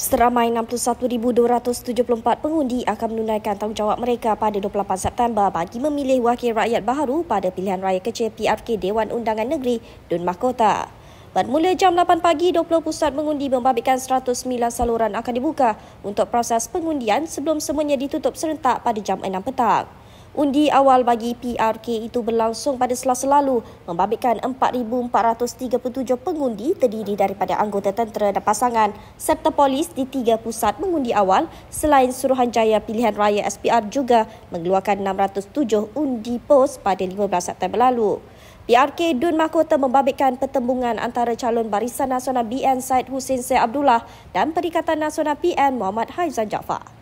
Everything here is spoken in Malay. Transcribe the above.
Seramai 61,274 pengundi akan menunaikan tanggungjawab mereka pada 28 September bagi memilih wakil rakyat baharu pada pilihan raya kecil PRK Dewan Undangan Negeri Dun Mahkota. Bermula jam 8 pagi, 20 pusat mengundi membabitkan 109 saluran akan dibuka untuk proses pengundian sebelum semuanya ditutup serentak pada jam 6 petang. Undi awal bagi PRK itu berlangsung pada selasa lalu, membabitkan 4,437 pengundi terdiri daripada anggota tentera dan pasangan serta polis di tiga pusat mengundi awal selain Suruhanjaya Pilihan Raya SPR juga mengeluarkan 607 undi pos pada 15 September lalu. PRK Dun Mahkota membabitkan pertembungan antara calon Barisan Nasional BN Syed Hussein Syed Abdullah dan Perikatan Nasional PN Muhammad Haizan Jaafar.